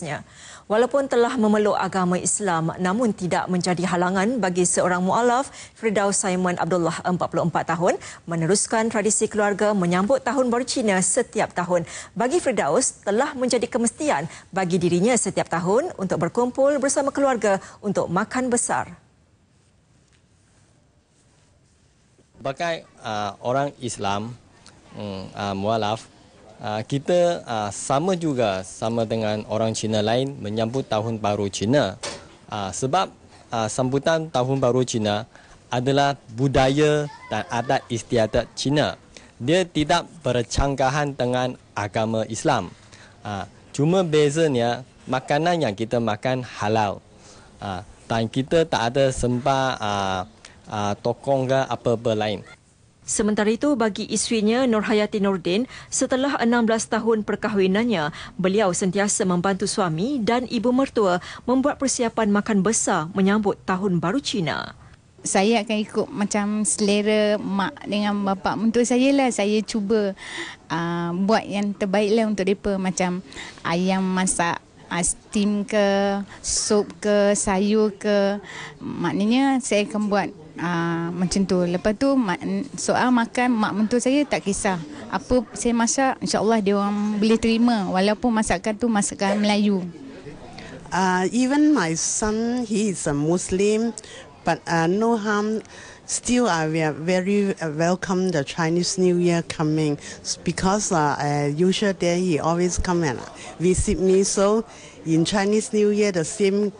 Ya. Walaupun telah memeluk agama Islam namun tidak menjadi halangan bagi seorang mualaf Firdaus Simon Abdullah 44 tahun meneruskan tradisi keluarga menyambut tahun baru Cina setiap tahun. Bagi Firdaus telah menjadi kemestian bagi dirinya setiap tahun untuk berkumpul bersama keluarga untuk makan besar. Sebagai uh, orang Islam um, uh, mualaf Ah, kita ah, sama juga sama dengan orang Cina lain menyambut tahun baru Cina. Ah, sebab sambutan tahun baru Cina adalah budaya dan adat istiadat Cina. Dia tidak bercanggahan dengan agama Islam. cuma bezanya makanan yang kita makan halal. dan kita tak ada sembah uh, tokong ke apa-apa lain. Sementara itu, bagi isterinya Nurhayati Nordin, setelah 16 tahun perkahwinannya, beliau sentiasa membantu suami dan ibu mertua membuat persiapan makan besar menyambut Tahun Baru Cina. Saya akan ikut macam selera mak dengan bapa mentua saya lah. Saya cuba uh, buat yang terbaik lah untuk mereka. Macam ayam masak uh, steam ke, sup ke, sayur ke. Maknanya saya akan buat uh, macam tu. Lepas tu mak, soal makan mak mentua saya tak kisah. Apa saya masak insya-Allah dia orang boleh terima walaupun masakan tu masakan Melayu. Uh, even my son he is a Muslim but uh, no harm still uh, we are very uh, welcome the Chinese New Year coming because uh, uh, usual day he always come and visit me so in Chinese New Year the same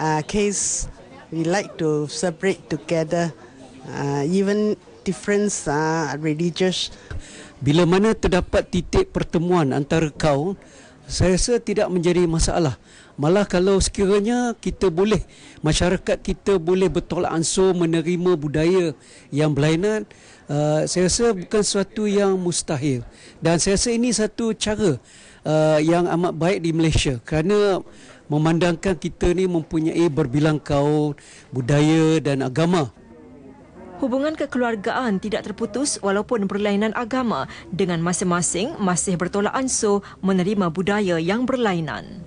uh, case we like to celebrate together uh, even difference uh, religious bila mana terdapat titik pertemuan antara kaum saya rasa tidak menjadi masalah malah kalau sekiranya kita boleh masyarakat kita boleh bertolak ansur menerima budaya yang berlainan uh, saya rasa bukan sesuatu yang mustahil dan saya rasa ini satu cara uh, yang amat baik di Malaysia kerana memandangkan kita ni mempunyai berbilang kaum, budaya dan agama. Hubungan kekeluargaan tidak terputus walaupun berlainan agama dengan masing-masing masih bertolak ansur menerima budaya yang berlainan.